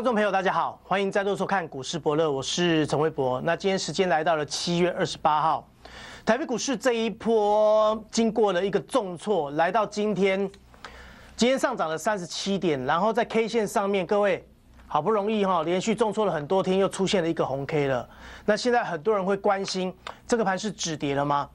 观众朋友，大家好，欢迎再度收看《股市伯乐》，我是陈威博。那今天时间来到了七月二十八号，台北股市这一波经过了一个重挫，来到今天，今天上涨了三十七点，然后在 K 线上面，各位好不容易哈连续重挫了很多天，又出现了一个红 K 了。那现在很多人会关心，这个盘是止跌了吗？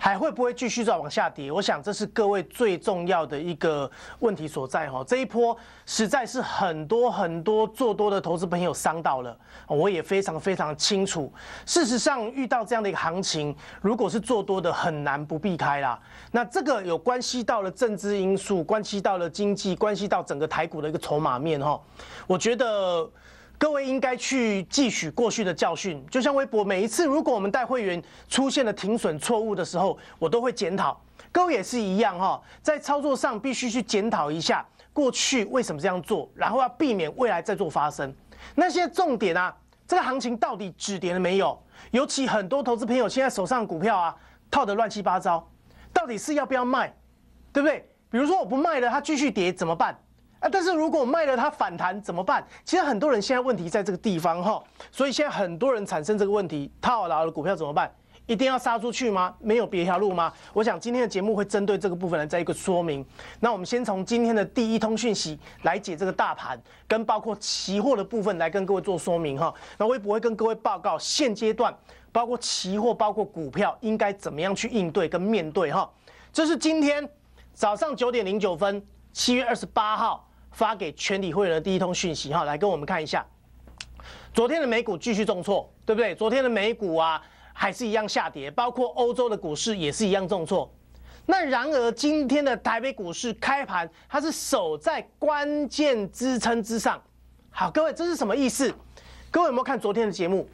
还会不会继续再往下跌？我想这是各位最重要的一个问题所在哈。这一波实在是很多很多做多的投资朋友伤到了，我也非常非常清楚。事实上，遇到这样的一个行情，如果是做多的，很难不避开啦。那这个有关系到了政治因素，关系到了经济，关系到整个台股的一个筹码面哈。我觉得。各位应该去汲取过去的教训，就像微博每一次，如果我们带会员出现了停损错误的时候，我都会检讨。各位也是一样哈，在操作上必须去检讨一下过去为什么这样做，然后要避免未来再做发生那些重点啊。这个行情到底止跌了没有？尤其很多投资朋友现在手上股票啊套得乱七八糟，到底是要不要卖，对不对？比如说我不卖了，它继续跌怎么办？啊，但是如果卖了它反弹怎么办？其实很多人现在问题在这个地方哈，所以现在很多人产生这个问题，套牢的股票怎么办？一定要杀出去吗？没有别条路吗？我想今天的节目会针对这个部分来再一个说明。那我们先从今天的第一通讯息来解这个大盘，跟包括期货的部分来跟各位做说明哈。那微不会跟各位报告现阶段包括期货、包括股票应该怎么样去应对跟面对哈？这是今天早上九点零九分，七月二十八号。发给全体会员的第一通讯息，哈，来跟我们看一下，昨天的美股继续重挫，对不对？昨天的美股啊，还是一样下跌，包括欧洲的股市也是一样重挫。那然而今天的台北股市开盘，它是守在关键支撑之上。好，各位这是什么意思？各位有没有看昨天的节目？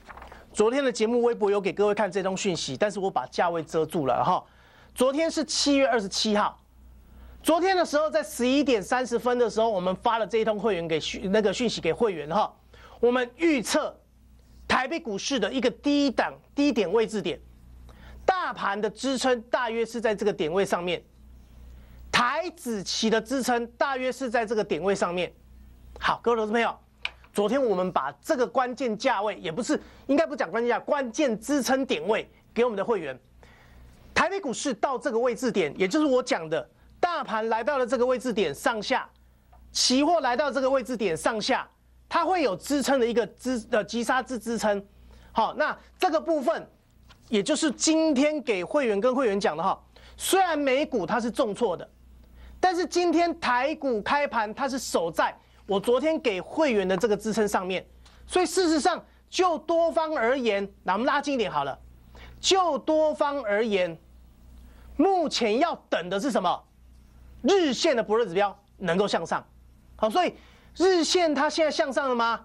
昨天的节目微博有给各位看这通讯息，但是我把价位遮住了哈。昨天是七月二十七号。昨天的时候，在十一点三十分的时候，我们发了这一通会员给讯那个讯息给会员哈。我们预测台北股市的一个低档低点位置点，大盘的支撑大约是在这个点位上面，台子期的支撑大约是在这个点位上面。好，各位投资朋友，昨天我们把这个关键价位，也不是应该不讲关键价，关键支撑点位给我们的会员。台北股市到这个位置点，也就是我讲的。大盘来到了这个位置点上下，期货来到这个位置点上下，它会有支撑的一个支呃急杀支支撑。好，那这个部分，也就是今天给会员跟会员讲的哈，虽然美股它是重挫的，但是今天台股开盘它是守在我昨天给会员的这个支撑上面，所以事实上就多方而言，那我们拉近一点好了，就多方而言，目前要等的是什么？日线的布林指标能够向上，好，所以日线它现在向上了吗？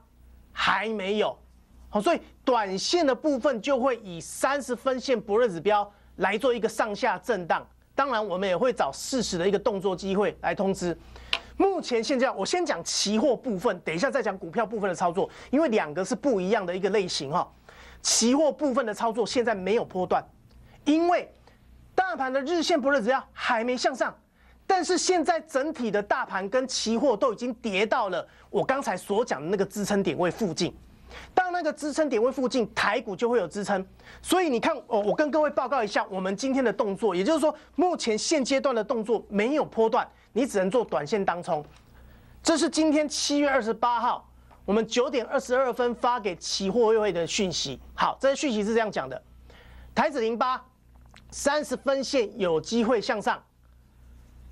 还没有，好，所以短线的部分就会以三十分线布林指标来做一个上下震荡。当然，我们也会找适时的一个动作机会来通知。目前现在我先讲期货部分，等一下再讲股票部分的操作，因为两个是不一样的一个类型哈。期货部分的操作现在没有波段，因为大盘的日线不林指标还没向上。但是现在整体的大盘跟期货都已经跌到了我刚才所讲的那个支撑点位附近，到那个支撑点位附近，台股就会有支撑。所以你看，我我跟各位报告一下我们今天的动作，也就是说，目前现阶段的动作没有波段，你只能做短线当冲。这是今天七月二十八号我们九点二十二分发给期货会的讯息。好，这些讯息是这样讲的：台指零八三十分线有机会向上。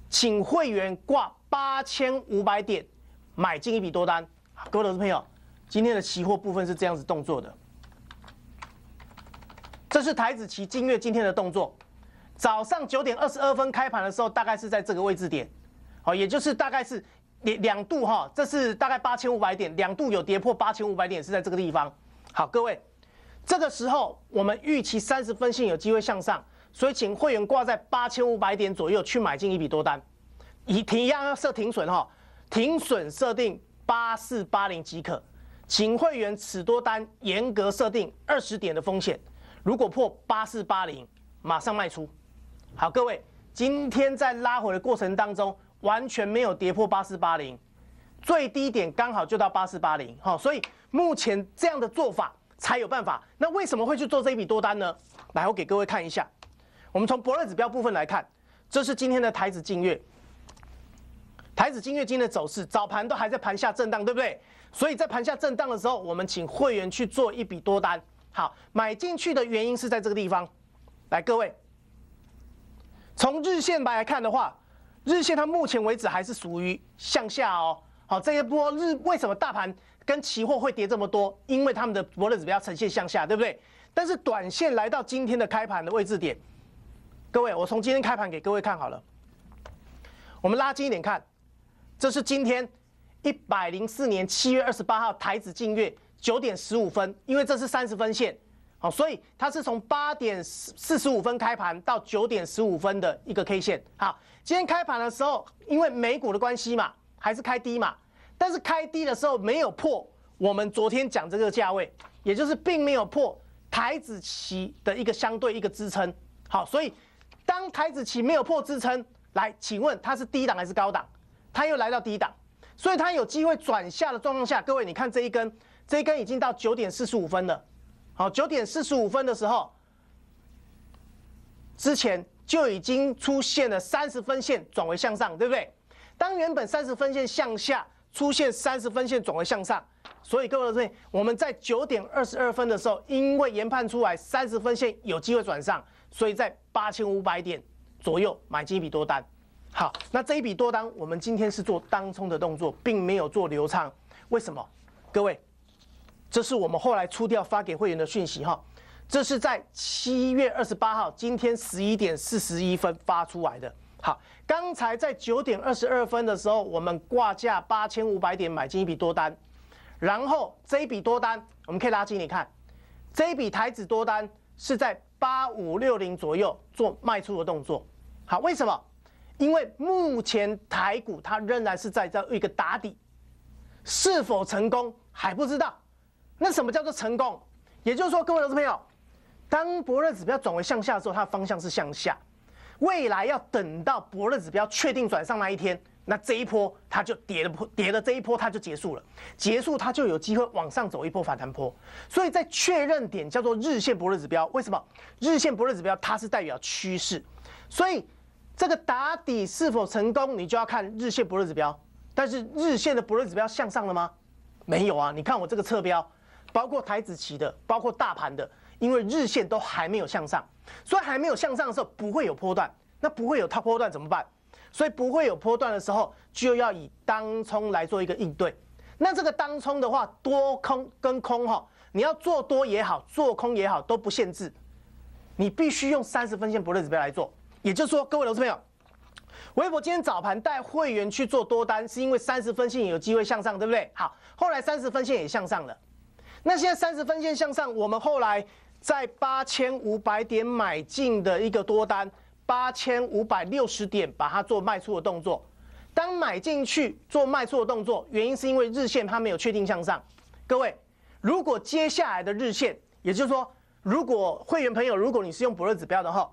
请会员挂八千五百点买进一笔多单，各位投资朋友，今天的期货部分是这样子动作的。这是台子期金月今天的动作，早上九点二十二分开盘的时候，大概是在这个位置点，好，也就是大概是两两度哈，这是大概八千五百点，两度有跌破八千五百点是在这个地方。好，各位，这个时候我们预期三十分线有机会向上。所以，请会员挂在八千五百点左右去买进一笔多单，以停要设停损哈，停损设定八四八零即可，请会员此多单严格设定二十点的风险，如果破八四八零，马上卖出。好，各位，今天在拉回的过程当中，完全没有跌破八四八零，最低点刚好就到八四八零哈，所以目前这样的做法才有办法。那为什么会去做这一笔多单呢？来，我给各位看一下。我们从博乐指标部分来看，这是今天的台子金月，台子金月今天的走势，早盘都还在盘下震荡，对不对？所以在盘下震荡的时候，我们请会员去做一笔多单，好，买进去的原因是在这个地方。来，各位，从日线来看的话，日线它目前为止还是属于向下哦。好，这一波日为什么大盘跟期货会跌这么多？因为他们的博乐指标呈现向下，对不对？但是短线来到今天的开盘的位置点。各位，我从今天开盘给各位看好了，我们拉近一点看，这是今天一百零四年七月二十八号台子近月九点十五分，因为这是三十分线，好，所以它是从八点四十五分开盘到九点十五分的一个 K 线。好，今天开盘的时候，因为美股的关系嘛，还是开低嘛，但是开低的时候没有破我们昨天讲这个价位，也就是并没有破台子期的一个相对一个支撑。好，所以。当台子起没有破支撑，来，请问它是低档还是高档？它又来到低档，所以它有机会转下。的状况下，各位你看这一根，这一根已经到九点四十五分了。好，九点四十五分的时候，之前就已经出现了三十分线转为向上，对不对？当原本三十分线向下，出现三十分线转为向上，所以各位注意，我们在九点二十二分的时候，因为研判出来三十分线有机会转上。所以在八千五百点左右买进一笔多单，好，那这一笔多单我们今天是做当冲的动作，并没有做流畅，为什么？各位，这是我们后来出掉发给会员的讯息哈，这是在七月二十八号今天十一点四十一分发出来的。好，刚才在九点二十二分的时候，我们挂价八千五百点买进一笔多单，然后这一笔多单我们可以拉近你看，这一笔台子多单是在。八五六零左右做卖出的动作，好，为什么？因为目前台股它仍然是在这一个打底，是否成功还不知道。那什么叫做成功？也就是说，各位投资朋友，当博乐指标转为向下的时候，它的方向是向下，未来要等到博乐指标确定转上那一天。那这一波它就跌了，跌了这一波它就结束了，结束它就有机会往上走一波反弹波。所以在确认点叫做日线博林指标，为什么？日线博林指标它是代表趋势，所以这个打底是否成功，你就要看日线博林指标。但是日线的博林指标向上了吗？没有啊，你看我这个侧标，包括台子旗的，包括大盘的，因为日线都还没有向上，所以还没有向上的时候不会有波段，那不会有它波段怎么办？所以不会有波段的时候，就要以当冲来做一个应对。那这个当冲的话，多空跟空哈，你要做多也好，做空也好都不限制。你必须用三十分线不论指标来做。也就是说，各位投资朋友，微博今天早盘带会员去做多单，是因为三十分线有机会向上，对不对？好，后来三十分线也向上了。那现在三十分线向上，我们后来在八千五百点买进的一个多单。八千五百六十点，把它做卖出的动作。当买进去做卖出的动作，原因是因为日线它没有确定向上。各位，如果接下来的日线，也就是说，如果会员朋友，如果你是用博瑞指标的话，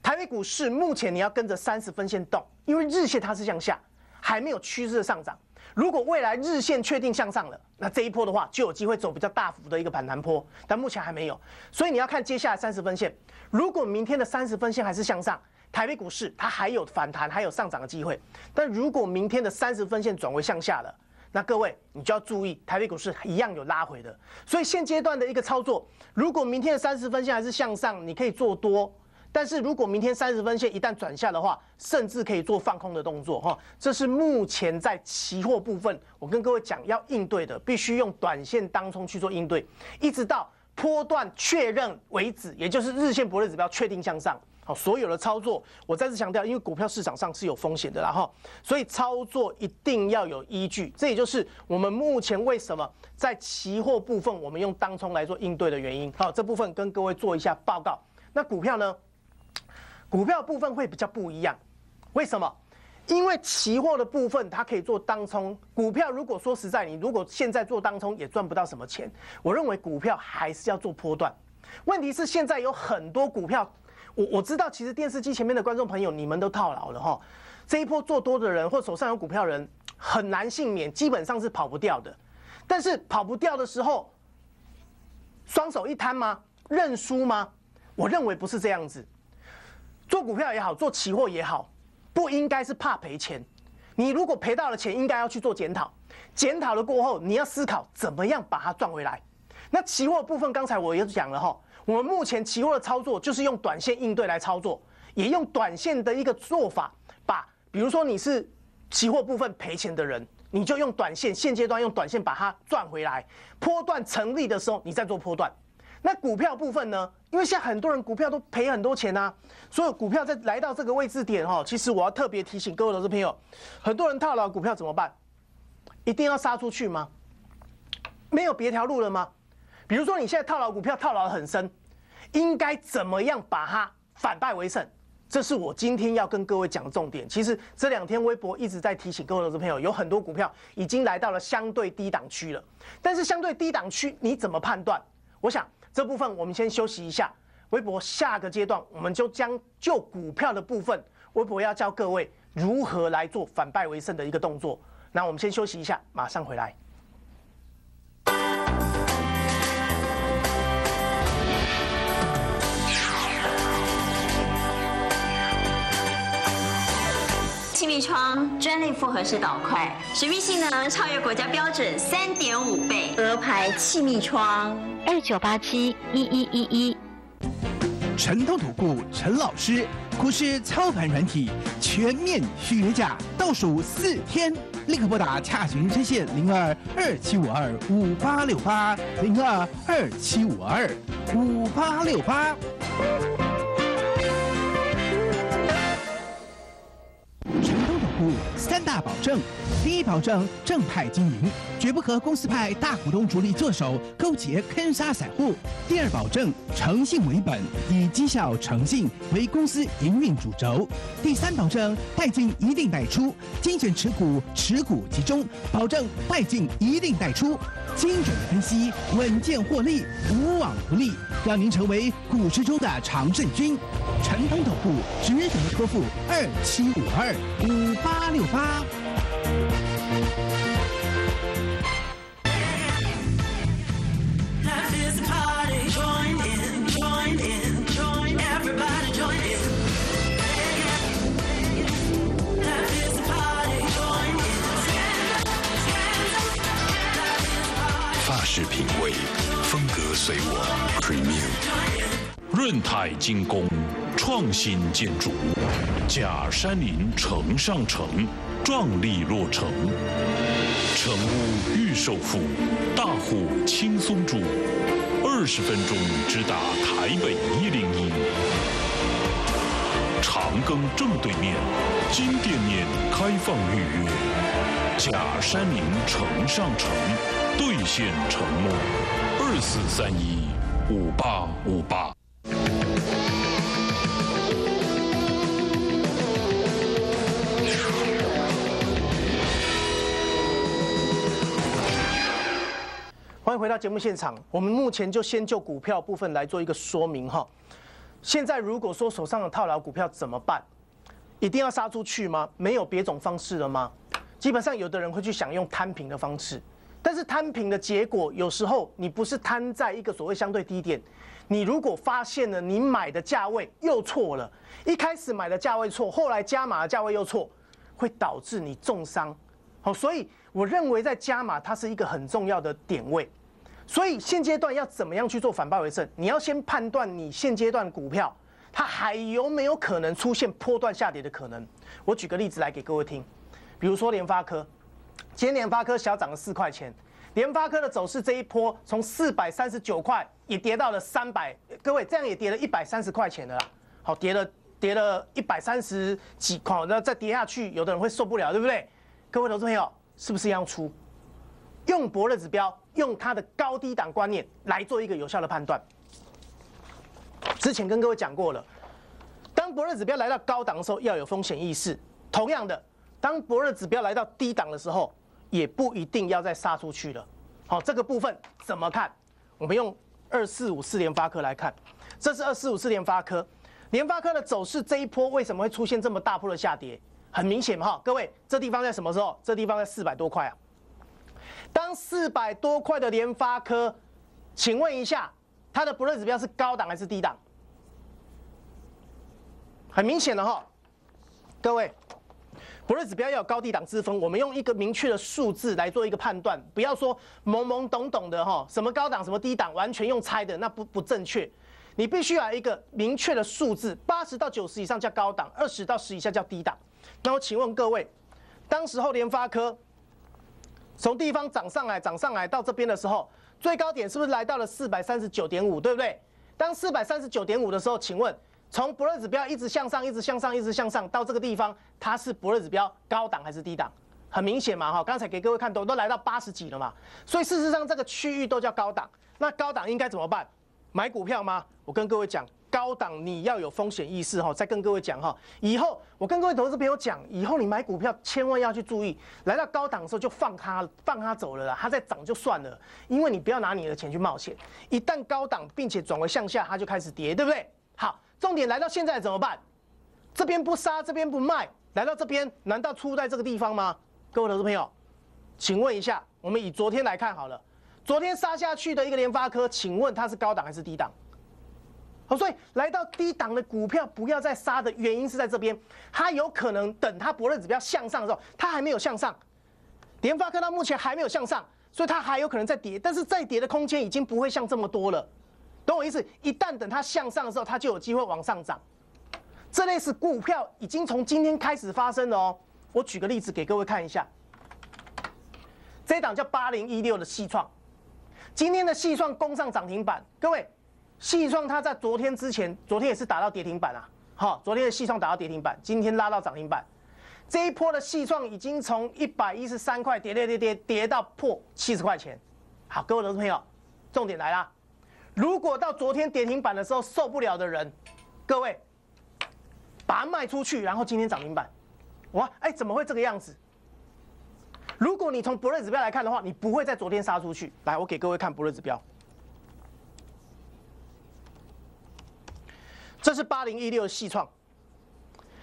台北股市目前你要跟着三十分线动，因为日线它是向下，还没有趋势的上涨。如果未来日线确定向上了，那这一波的话就有机会走比较大幅的一个反弹坡，但目前还没有，所以你要看接下来三十分线。如果明天的三十分线还是向上，台北股市它还有反弹还有上涨的机会；但如果明天的三十分线转为向下了，那各位你就要注意，台北股市一样有拉回的。所以现阶段的一个操作，如果明天的三十分线还是向上，你可以做多。但是如果明天三十分线一旦转下的话，甚至可以做放空的动作哈。这是目前在期货部分，我跟各位讲要应对的，必须用短线当冲去做应对，一直到波段确认为止，也就是日线博瑞指标确定向上。好，所有的操作我再次强调，因为股票市场上是有风险的啦哈，所以操作一定要有依据。这也就是我们目前为什么在期货部分，我们用当冲来做应对的原因。好，这部分跟各位做一下报告。那股票呢？股票部分会比较不一样，为什么？因为期货的部分它可以做当冲，股票如果说实在你如果现在做当冲也赚不到什么钱，我认为股票还是要做波段。问题是现在有很多股票，我我知道其实电视机前面的观众朋友你们都套牢了哈，这一波做多的人或手上有股票人很难幸免，基本上是跑不掉的。但是跑不掉的时候，双手一摊吗？认输吗？我认为不是这样子。做股票也好，做期货也好，不应该是怕赔钱。你如果赔到了钱，应该要去做检讨，检讨了过后，你要思考怎么样把它赚回来。那期货部分，刚才我也讲了哈，我们目前期货的操作就是用短线应对来操作，也用短线的一个做法，把比如说你是期货部分赔钱的人，你就用短线，现阶段用短线把它赚回来，波段成立的时候，你再做波段。那股票部分呢？因为现在很多人股票都赔很多钱呐，所以股票在来到这个位置点哈，其实我要特别提醒各位投资朋友，很多人套牢股票怎么办？一定要杀出去吗？没有别条路了吗？比如说你现在套牢股票套牢很深，应该怎么样把它反败为胜？这是我今天要跟各位讲的重点。其实这两天微博一直在提醒各位投资朋友，有很多股票已经来到了相对低档区了，但是相对低档区你怎么判断？我想。这部分我们先休息一下。微博下个阶段，我们就将就股票的部分，微博要教各位如何来做反败为胜的一个动作。那我们先休息一下，马上回来。窗专利复合式导块，水密性能超越国家标准三点五倍。鹅牌气密窗，二九八七一一一一。陈都土股陈老师股市操盘软体全面休假，倒数四天，立刻拨打洽询专线零二二七五二五八六八零二二七五二五八六八。三大保证：第一保证正派经营，绝不和公司派大股东主力作手勾结坑杀散户；第二保证诚信为本，以绩效诚信为公司营运主轴；第三保证带进一定带出，精选持股，持股集中，保证带进一定带出。精准分析，稳健获利，无往不利，让您成为股市中的常胜军。成功的户值得托付，二七五二五八六八。品味风格随我，Premier 润泰精工创新建筑，假山林城上城，壮丽落成。成屋预售付，大户轻松住，二十分钟直达台北一零一，长庚正对面，金店面开放预约。假山林城上城，兑现承诺，二四三一五八五八。欢迎回到节目现场，我们目前就先就股票部分来做一个说明哈。现在如果说手上有套牢股票怎么办？一定要杀出去吗？没有别种方式了吗？基本上，有的人会去想用摊平的方式，但是摊平的结果，有时候你不是摊在一个所谓相对低点，你如果发现了你买的价位又错了，一开始买的价位错，后来加码的价位又错，会导致你重伤。好，所以我认为在加码它是一个很重要的点位。所以现阶段要怎么样去做反败为胜？你要先判断你现阶段股票它还有没有可能出现波段下跌的可能。我举个例子来给各位听。比如说联发科，今天联发科小涨了四块钱。联发科的走势这一波从四百三十九块也跌到了三百，各位这样也跌了一百三十块钱的啦。好，跌了跌了一百三十几块，然后再跌下去，有的人会受不了，对不对？各位投资朋友，是不是一样出？用博的指标，用它的高低档观念来做一个有效的判断。之前跟各位讲过了，当博的指标来到高档的时候，要有风险意识。同样的。当博热指标来到低档的时候，也不一定要再杀出去了。好，这个部分怎么看？我们用二四五四联发科来看，这是二四五四联发科，联发科的走势这一波为什么会出现这么大波的下跌？很明显哈，各位，这地方在什么时候？这地方在四百多块啊。当四百多块的联发科，请问一下，它的博润指标是高档还是低档？很明显的哈，各位。不是，标要有高低档之分。我们用一个明确的数字来做一个判断，不要说懵懵懂懂的哈，什么高档什么低档，完全用猜的那不不正确。你必须要一个明确的数字，八十到九十以上叫高档，二十到十以下叫低档。那我请问各位，当时候联发科从地方涨上来，涨上来到这边的时候，最高点是不是来到了四百三十九点五？对不对？当四百三十九点五的时候，请问。从不洛指标一直向上，一直向上，一直向上，到这个地方，它是不洛指标高档还是低档？很明显嘛，哈，刚才给各位看，都都来到八十几了嘛，所以事实上这个区域都叫高档。那高档应该怎么办？买股票吗？我跟各位讲，高档你要有风险意识，哈，再跟各位讲，哈，以后我跟各位投资朋友讲，以后你买股票千万要去注意，来到高档时候就放它放它走了，它再涨就算了，因为你不要拿你的钱去冒险。一旦高档并且转为向下，它就开始跌，对不对？重点来到现在怎么办？这边不杀，这边不卖，来到这边难道出在这个地方吗？各位投资朋友，请问一下，我们以昨天来看好了，昨天杀下去的一个联发科，请问它是高档还是低档？好，所以来到低档的股票不要再杀的原因是在这边，它有可能等它博乐指标向上的时候，它还没有向上，联发科到目前还没有向上，所以它还有可能在跌，但是再跌的空间已经不会像这么多了。懂我意思？一旦等它向上的时候，它就有机会往上涨。这类是股票已经从今天开始发生的哦。我举个例子给各位看一下，这档叫八零一六的细创，今天的细创攻上涨停板。各位，细创它在昨天之前，昨天也是打到跌停板啊。好，昨天的细创打到跌停板，今天拉到涨停板。这一波的细创已经从一百一十三块跌跌跌跌跌到破七十块钱。好，各位投资朋友，重点来了。如果到昨天跌停板的时候受不了的人，各位，把它卖出去，然后今天涨停板，哇，哎，怎么会这个样子？如果你从博瑞指标来看的话，你不会在昨天杀出去。来，我给各位看博瑞指标，这是八零一六细创，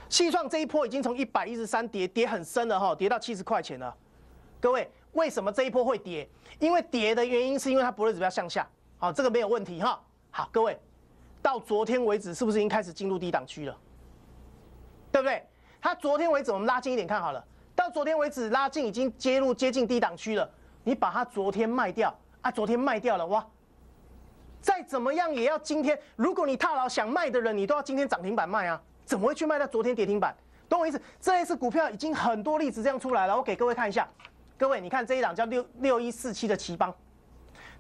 细创这一波已经从一百一十三跌跌很深了哈，跌到七十块钱了。各位，为什么这一波会跌？因为跌的原因是因为它博瑞指标向下。好，这个没有问题哈。好，各位，到昨天为止，是不是已经开始进入低档区了？对不对？它昨天为止，我们拉近一点看好了，到昨天为止拉近已经接入接近低档区了。你把它昨天卖掉啊？昨天卖掉了哇！再怎么样也要今天，如果你踏牢想卖的人，你都要今天涨停板卖啊？怎么会去卖到昨天跌停板？懂我意思？这一次股票已经很多例子这样出来了，我给各位看一下。各位，你看这一档叫六六一四七的奇邦。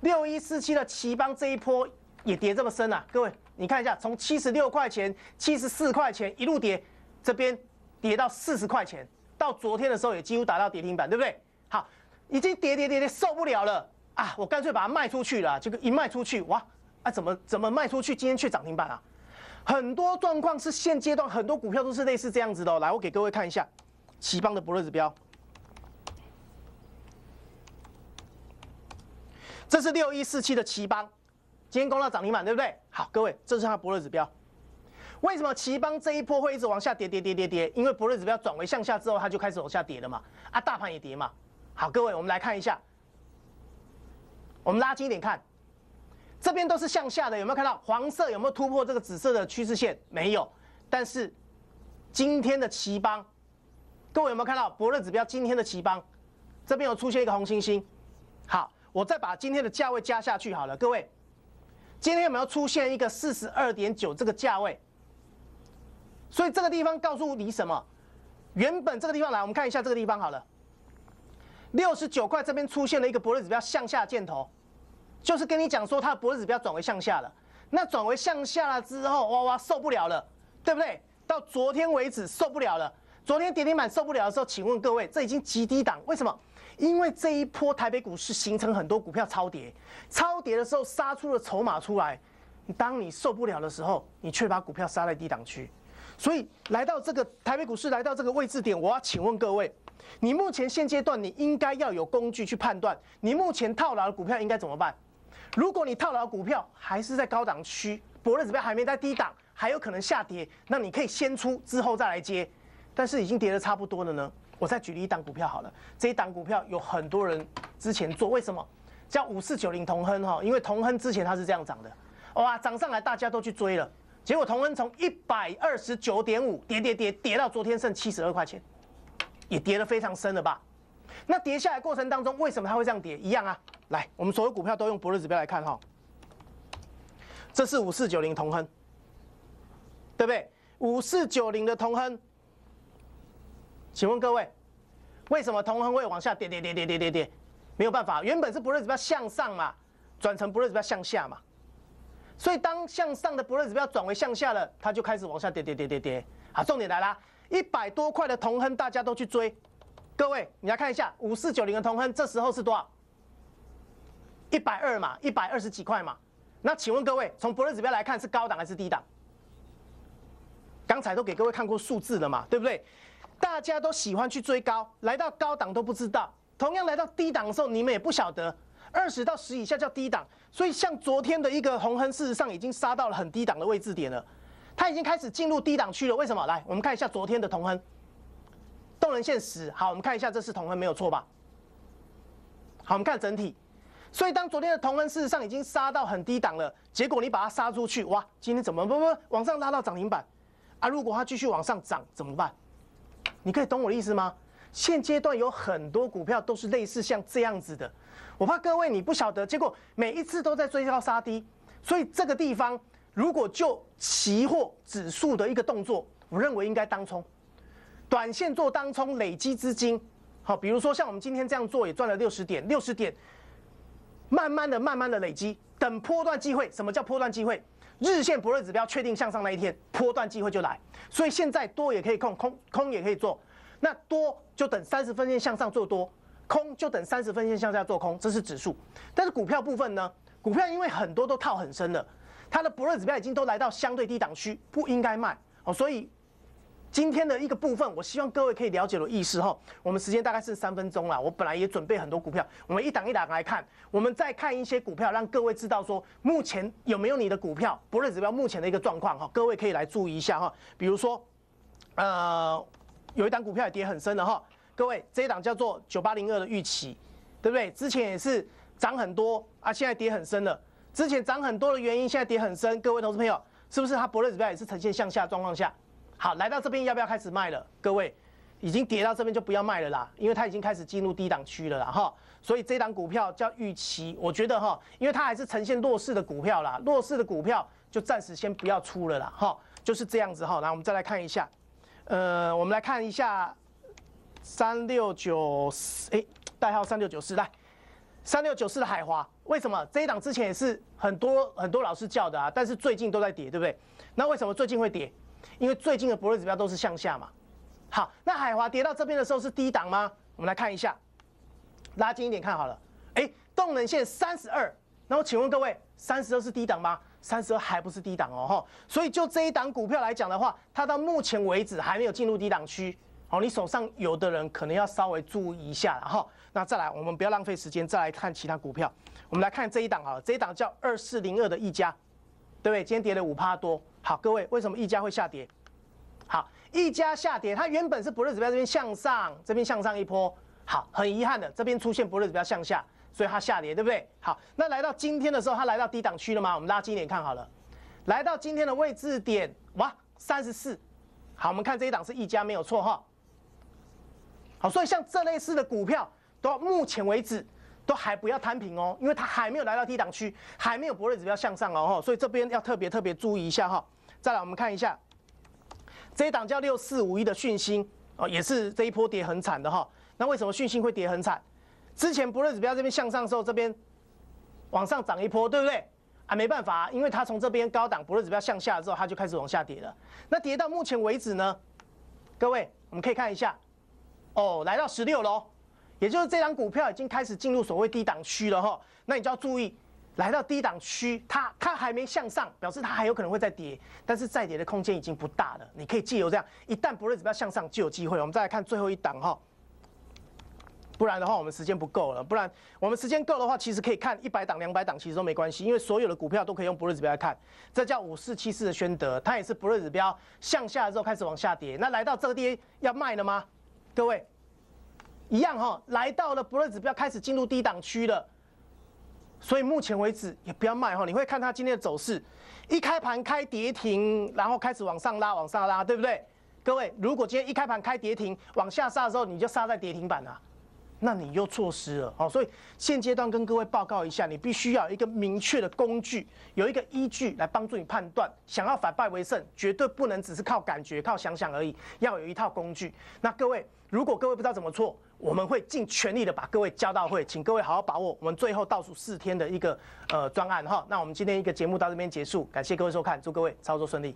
六一四七的奇邦这一波也跌这么深啊！各位，你看一下，从七十六块钱、七十四块钱一路跌，这边跌到四十块钱，到昨天的时候也几乎达到跌停板，对不对？好，已经跌跌跌跌受不了了啊！我干脆把它卖出去了，这个一卖出去，哇啊，怎么怎么卖出去？今天却涨停板啊！很多状况是现阶段很多股票都是类似这样子的。来，我给各位看一下奇邦的波浪指标。这是六一四七的奇邦，今天攻到涨停板，对不对？好，各位，这是它的伯乐指标。为什么奇邦这一波会一直往下跌？跌跌跌跌，因为伯乐指标转为向下之后，它就开始往下跌了嘛。啊，大盘也跌嘛。好，各位，我们来看一下，我们拉近一点看，这边都是向下的，有没有看到黄色？有没有突破这个紫色的趋势线？没有。但是今天的奇邦，各位有没有看到伯乐指标？今天的奇邦这边有出现一个红星星。好。我再把今天的价位加下去好了，各位，今天有没有出现一个四十二点九这个价位？所以这个地方告诉你什么？原本这个地方来，我们看一下这个地方好了，六十九块这边出现了一个博日指标向下箭头，就是跟你讲说它的博日指标转为向下了。那转为向下了之后，哇哇受不了了，对不对？到昨天为止受不了了，昨天跌停板受不了的时候，请问各位，这已经极低档，为什么？因为这一波台北股市形成很多股票超跌，超跌的时候杀出了筹码出来，当你受不了的时候，你却把股票杀在低档区，所以来到这个台北股市来到这个位置点，我要请问各位，你目前现阶段你应该要有工具去判断，你目前套牢的股票应该怎么办？如果你套牢股票还是在高档区，博瑞指标还没在低档，还有可能下跌，那你可以先出之后再来接，但是已经跌得差不多了呢？我再举例一档股票好了，这一档股票有很多人之前做，为什么？叫五四九零同亨哈，因为同亨之前它是这样涨的，哇，涨上来大家都去追了，结果同亨从一百二十九点五跌跌跌跌到昨天剩七十二块钱，也跌得非常深了吧？那跌下来过程当中，为什么它会这样跌？一样啊，来，我们所有股票都用博浪指标来看哈，这是五四九零同亨，对不对？五四九零的同亨。请问各位，为什么同亨会往下跌跌跌跌跌跌跌？没有办法，原本是不林指标向上嘛，转成不林指标向下嘛。所以当向上的不林指标转为向下了，它就开始往下跌跌跌跌跌。好，重点来啦，一百多块的同亨大家都去追，各位你来看一下，五四九零的同亨这时候是多少？一百二嘛，一百二十几块嘛。那请问各位，从不林指标来看是高档还是低档？刚才都给各位看过数字了嘛，对不对？大家都喜欢去追高，来到高档都不知道。同样来到低档的时候，你们也不晓得。二十到十以下叫低档，所以像昨天的一个红亨，事实上已经杀到了很低档的位置点了，它已经开始进入低档区了。为什么？来，我们看一下昨天的同亨，动能现实。好，我们看一下这是同亨没有错吧？好，我们看整体。所以当昨天的同亨事实上已经杀到很低档了，结果你把它杀出去，哇，今天怎么不不往上拉到涨停板啊？如果它继续往上涨怎么办？你可以懂我的意思吗？现阶段有很多股票都是类似像这样子的，我怕各位你不晓得，结果每一次都在追高杀低，所以这个地方如果就期货指数的一个动作，我认为应该当冲，短线做当冲累积资金，好，比如说像我们今天这样做也赚了六十点，六十点，慢慢的慢慢的累积，等波段机会。什么叫波段机会？日线布瑞指标确定向上那一天，波段机会就来，所以现在多也可以空，空空也可以做，那多就等三十分线向上做多，空就等三十分线向下做空，这是指数。但是股票部分呢？股票因为很多都套很深了，它的布瑞指标已经都来到相对低档区，不应该卖哦，所以。今天的一个部分，我希望各位可以了解的意思哈。我们时间大概是三分钟了，我本来也准备很多股票，我们一档一档来看，我们再看一些股票，让各位知道说目前有没有你的股票，不论指标目前的一个状况哈。各位可以来注意一下哈。比如说，呃，有一档股票也跌很深了哈。各位，这一档叫做九八零二的预期，对不对？之前也是涨很多啊，现在跌很深了。之前涨很多的原因，现在跌很深。各位投资朋友，是不是它博乐指标也是呈现向下状况下？好，来到这边要不要开始卖了？各位，已经跌到这边就不要卖了啦，因为它已经开始进入低档区了啦哈。所以这档股票叫预期，我觉得哈，因为它还是呈现弱势的股票啦，弱势的股票就暂时先不要出了啦哈，就是这样子哈。来，我们再来看一下，呃，我们来看一下三六九四，哎，代号三六九四，来，三六九四的海华，为什么这档之前也是很多很多老师叫的啊？但是最近都在跌，对不对？那为什么最近会跌？因为最近的博瑞指标都是向下嘛，好，那海华跌到这边的时候是低档吗？我们来看一下，拉近一点看好了，哎，动能线三十二，那我请问各位，三十二是低档吗？三十二还不是低档哦哈，所以就这一档股票来讲的话，它到目前为止还没有进入低档区，好，你手上有的人可能要稍微注意一下了哈。那再来，我们不要浪费时间，再来看其他股票，我们来看这一档啊，这一档叫二四零二的一家，对不对？今天跌了五趴多。好，各位，为什么一价会下跌？好，一价下跌，它原本是博瑞指标这边向上，这边向上一波。好，很遗憾的，这边出现博瑞指标向下，所以它下跌，对不对？好，那来到今天的时候，它来到低档区了吗？我们拉近一点看好了，来到今天的位置点哇，三十四。好，我们看这一档是一价没有错哈。好，所以像这类似的股票，到目前为止都还不要摊平哦，因为它还没有来到低档区，还没有博瑞指标向上哦，所以这边要特别特别注意一下哈。再来，我们看一下这一档叫六四五一的讯星哦，也是这一波跌很惨的哈。那为什么讯星会跌很惨？之前不论指标这边向上的时候，这边往上涨一波，对不对？啊，没办法，因为它从这边高档不论指标向下之后，它就开始往下跌了。那跌到目前为止呢，各位我们可以看一下，哦，来到十六楼，也就是这张股票已经开始进入所谓低档区了哈。那你就要注意。来到低档区，它它还没向上，表示它还有可能会再跌，但是再跌的空间已经不大了。你可以借由这样，一旦不瑞指标向上就有机会。我们再来看最后一档哈，不然的话我们时间不够了。不然我们时间够的话，其实可以看一百档、两百档，其实都没关系，因为所有的股票都可以用不瑞指标来看。这叫五四七四的宣德，它也是不瑞指标向下的时候开始往下跌。那来到这个地要卖了吗？各位，一样哈，来到了不论指标开始进入低档区了。所以目前为止也不要卖哈，你会看它今天的走势，一开盘开跌停，然后开始往上拉，往上拉，对不对？各位，如果今天一开盘开跌停，往下杀的时候，你就杀在跌停板啊，那你又错失了哦。所以现阶段跟各位报告一下，你必须要有一个明确的工具，有一个依据来帮助你判断。想要反败为胜，绝对不能只是靠感觉、靠想想而已，要有一套工具。那各位，如果各位不知道怎么做？我们会尽全力的把各位教到会，请各位好好把握我们最后倒数四天的一个呃专案哈。那我们今天一个节目到这边结束，感谢各位收看，祝各位操作顺利。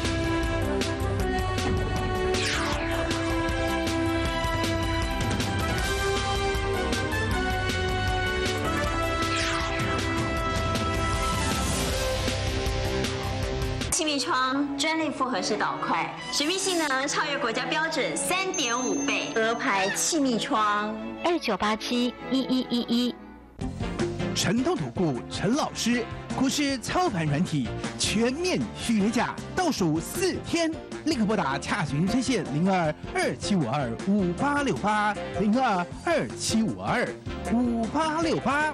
气密窗专利复合式导块，水密性能超越国家标准三点五倍。鹅牌气密窗，二九八七一一一一。陈都土顾陈老师股市操盘软体全面虚假，倒数四天，立刻拨打洽询专线零二二七五二五八六八零二二七五二五八六八。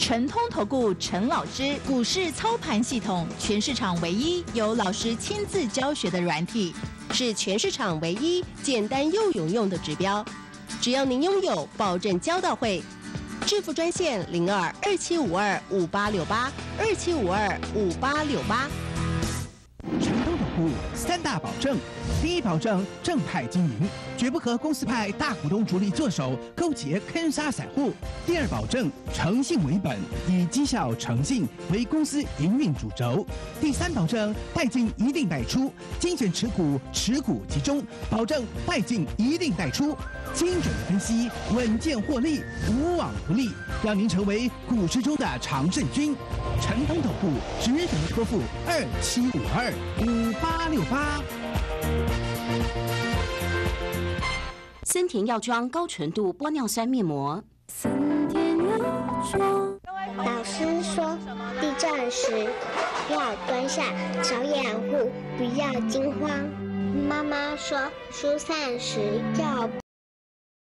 陈通投顾陈老师股市操盘系统，全市场唯一由老师亲自教学的软体，是全市场唯一简单又有用的指标。只要您拥有，保证交到会。致富专线零二二七五二五八六八二七五二五八六八。三大保证：第一保证正派经营，绝不和公司派大股东主力坐手勾结坑杀散户；第二保证诚信为本，以绩效诚信为公司营运主轴；第三保证带进一定带出，精选持股，持股集中，保证带进一定带出。精准分析，稳健获利，无往不利，让您成为股市中的常胜军。陈通头部值得托付，二七五二五八六八。森田药妆高纯度玻尿酸面膜。森田药妆。老师说，地震时要蹲下少掩护，不要惊慌。妈妈说，疏散时要。